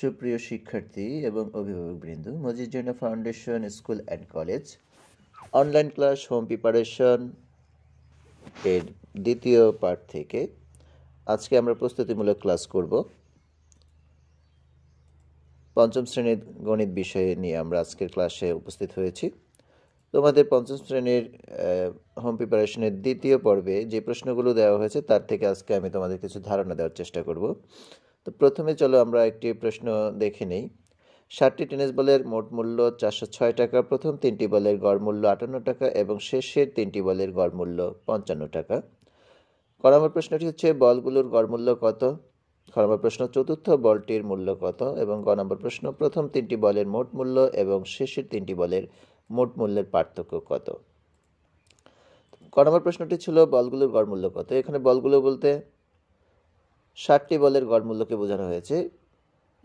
সুপ্রিয় শিক্ষার্থী এবং অভিভাবকবৃন্দ মজিজনা foundation school and college online class home preparation এর দ্বিতীয় পার্ট থেকে আজকে আমরা প্রস্তুতিমূলক ক্লাস করব পঞ্চম শ্রেণীর গণিত বিষয়ে নিয়ে আমরা আজকের ক্লাসে উপস্থিত হয়েছি তোমাদের পঞ্চম শ্রেণীর হোম প্রিপারেশনের দ্বিতীয় পর্বে যে প্রশ্নগুলো দেওয়া হয়েছে তার থেকে আজকে আমি তোমাদের কিছু ধারণা দেওয়ার চেষ্টা করব তো প্রথমে চলো আমরা একটি প্রশ্ন দেখে নিই ষাটটি টেনিস বলের মোট মূল্য চারশো ছয় টাকা প্রথম তিনটি বলের গড় মূল্য আটান্ন টাকা এবং শেষের তিনটি বলের গড় মূল্য পঞ্চান্ন টাকা করামার প্রশ্নটি হচ্ছে বলগুলোর গড় মূল্য কত খ নম্বর প্রশ্ন চতুর্থ বলটির মূল্য কত এবং গ নম্বর প্রশ্ন প্রথম তিনটি বলের মোট মূল্য এবং শেষের তিনটি বলের মোট মূল্যের পার্থক্য কত ক নম্বর প্রশ্নটি ছিল বলগুলোর গড় মূল্য কত এখানে বলগুলো বলতে ষাটটি বলের গড়মূল্যকে বোঝানো হয়েছে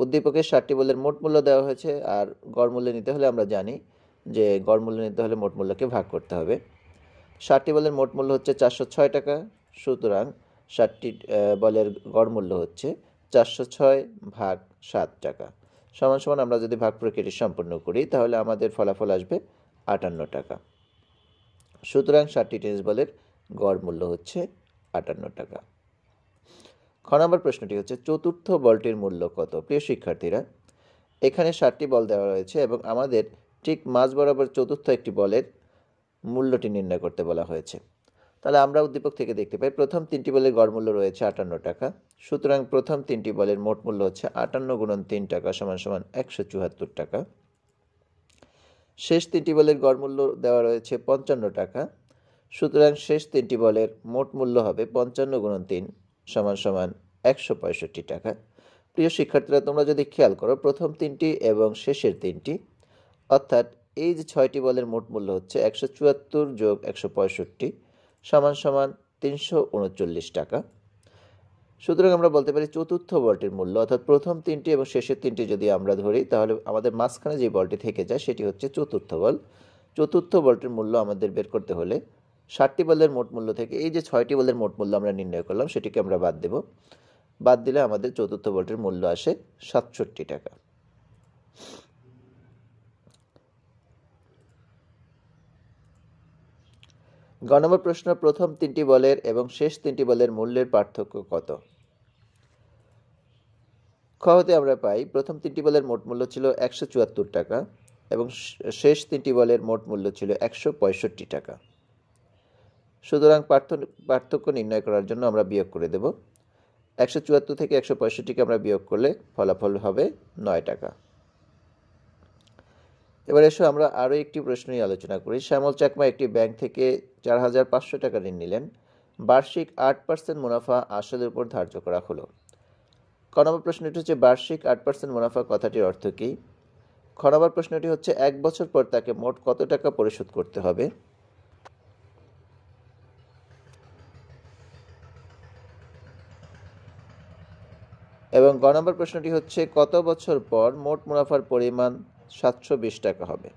উদ্দীপকের ষাটটি বলের মোট মূল্য দেওয়া হয়েছে আর গড়মূল্য নিতে হলে আমরা জানি যে গড়মূল্য নিতে হলে মোট মূল্যকে ভাগ করতে হবে ষাটটি বলের মোট মূল্য হচ্ছে চারশো ছয় টাকা সুতরাং ষাটটি বলের গড়মূল্য হচ্ছে চারশো ছয় ভাগ সাত টাকা সমান সমান আমরা যদি ভাগ প্রক্রিয়াটি সম্পূর্ণ করি তাহলে আমাদের ফলাফল আসবে আটান্ন টাকা সুতরাং ষাটটি টেনিস বলের গড় মূল্য হচ্ছে আটান্ন টাকা খ নম্বর প্রশ্নটি হচ্ছে চতুর্থ বলটির মূল্য কত প্রিয় শিক্ষার্থীরা এখানে সাতটি বল দেওয়া রয়েছে এবং আমাদের ঠিক মাঝ বরাবর চতুর্থ একটি বলের মূল্যটি নির্ণয় করতে বলা হয়েছে তাহলে আমরা উদ্দীপক থেকে দেখতে পাই প্রথম তিনটি বলের গড় মূল্য রয়েছে আটান্ন টাকা সুতরাং প্রথম তিনটি বলের মোট মূল্য হচ্ছে আটান্ন গুণন তিন টাকা সমান সমান একশো চুয়াত্তর টাকা শেষ তিনটি বলের গড় মূল্য দেওয়া রয়েছে পঞ্চান্ন টাকা সুতরাং শেষ তিনটি বলের মোট মূল্য হবে পঞ্চান্ন গুণন তিন সমান সমান একশো পঁয়ষট্টি টাকা প্রিয় শিক্ষার্থীরা তোমরা যদি খেয়াল করো প্রথম তিনটি এবং শেষের তিনটি অর্থাৎ এই যে ছয়টি বলের মোট মূল্য হচ্ছে একশো চুয়াত্তর যোগ একশো পঁয়ষট্টি সমান সমান তিনশো উনচল্লিশ টাকা সুতরাং আমরা বলতে পারি চতুর্থ বলটির মূল্য অর্থাৎ প্রথম তিনটি এবং শেষের তিনটি যদি আমরা ধরি তাহলে আমাদের মাঝখানে যে বলটি থেকে যায় সেটি হচ্ছে চতুর্থ বল চতুর্থ বলটির মূল্য আমাদের বের করতে হলে ষাটটি বলের মোট মূল্য থেকে এই যে ছয়টি বলের মোট মূল্য আমরা নির্ণয় করলাম সেটিকে আমরা বাদ দেব বাদ দিলে আমাদের চতুর্থ বলটির মূল্য আসে সাতষট্টি টাকা নম্বর প্রশ্ন প্রথম তিনটি বলের এবং শেষ তিনটি বলের মূল্যের পার্থক্য কত খ হতে আমরা পাই প্রথম তিনটি বলের মোট মূল্য ছিল একশো চুয়াত্তর টাকা এবং শেষ তিনটি বলের মোট মূল্য ছিল একশো পঁয়ষট্টি টাকা সুতরাং পার্থক্য নির্ণয় করার জন্য আমরা বিয়োগ করে দেব একশো চুয়াত্তর থেকে একশো পঁয়ষট্টিকে আমরা বিয়োগ করলে ফলাফল হবে নয় টাকা এবার এসো আমরা আরও একটি প্রশ্নই আলোচনা করি শ্যামল চাকমা একটি ব্যাংক থেকে চার হাজার পাঁচশো টাকা ঋণ নিলেন বার্ষিক আট পার্সেন্ট মুনাফা আসলের উপর ধার্য করা হলো ক প্রশ্নটি হচ্ছে বার্ষিক আট পার্সেন্ট মুনাফা কথাটির অর্থ কী খনবার প্রশ্নটি হচ্ছে এক বছর পর তাকে মোট কত টাকা পরিশোধ করতে হবে এবং গ নম্বর প্রশ্নটি হচ্ছে কত বছর পর মোট মুনাফার পরিমাণ সাতশো বিশ টাকা হবে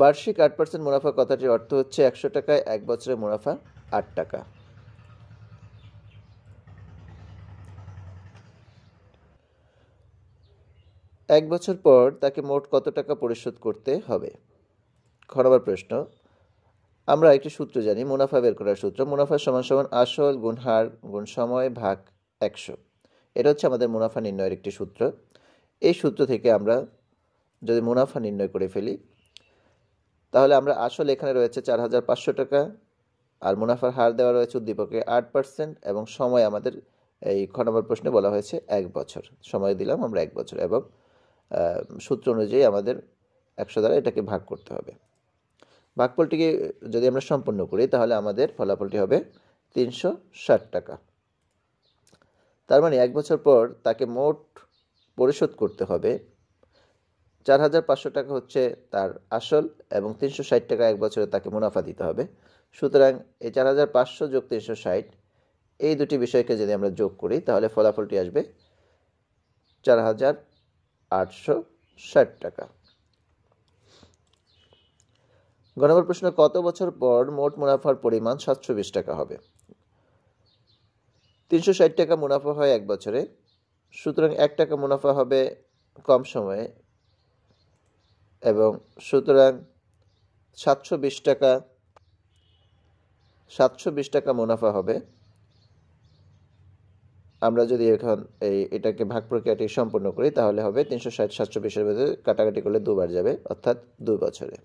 বার্ষিক আট পার্সেন্ট মুনাফা কথাটির অর্থ হচ্ছে একশো টাকায় এক বছরে মুনাফা আট টাকা এক বছর পর তাকে মোট কত টাকা পরিশোধ করতে হবে খরবার প্রশ্ন আমরা একটি সূত্র জানি মুনাফা বের করার সূত্র মুনাফা সমান সমান আসল গুণ হার গুণ সময় ভাগ একশো এটা হচ্ছে আমাদের মুনাফা নির্ণয়ের একটি সূত্র এই সূত্র থেকে আমরা যদি মুনাফা নির্ণয় করে ফেলি তাহলে আমরা আসল এখানে রয়েছে চার হাজার পাঁচশো টাকা আর মুনাফার হার দেওয়া রয়েছে উদ্দীপকে আট পার্সেন্ট এবং সময় আমাদের এই খ নম্বর প্রশ্নে বলা হয়েছে এক বছর সময় দিলাম আমরা এক বছর এবং সূত্র অনুযায়ী আমাদের একশো দ্বারা এটাকে ভাগ করতে হবে ভাগফলটিকে যদি আমরা সম্পূর্ণ করি তাহলে আমাদের ফলাফলটি হবে তিনশো ষাট টাকা তার মানে এক বছর পর তাকে মোট পরিশোধ করতে হবে চার হাজার পাঁচশো টাকা হচ্ছে তার আসল এবং তিনশো ষাট টাকা এক বছরে তাকে মুনাফা দিতে হবে সুতরাং এই চার হাজার পাঁচশো যোগ তিনশো ষাট এই দুটি বিষয়কে যদি আমরা যোগ করি তাহলে ফলাফলটি আসবে চার হাজার আটশো ষাট টাকা গণবর প্রশ্ন কত বছর পর মোট মুনাফার পরিমাণ সাতশো বিশ টাকা হবে তিনশো ষাট টাকা মুনাফা হয় এক বছরে সুতরাং এক টাকা মুনাফা হবে কম সময়ে এবং সুতরাং সাতশো বিশ টাকা সাতশো বিশ টাকা মুনাফা হবে আমরা যদি এখন এই এটাকে ভাগ প্রক্রিয়াটি সম্পূর্ণ করি তাহলে হবে তিনশো ষাট সাতশো বিশের মধ্যে কাটাকাটি করলে দুবার যাবে অর্থাৎ দুই বছরে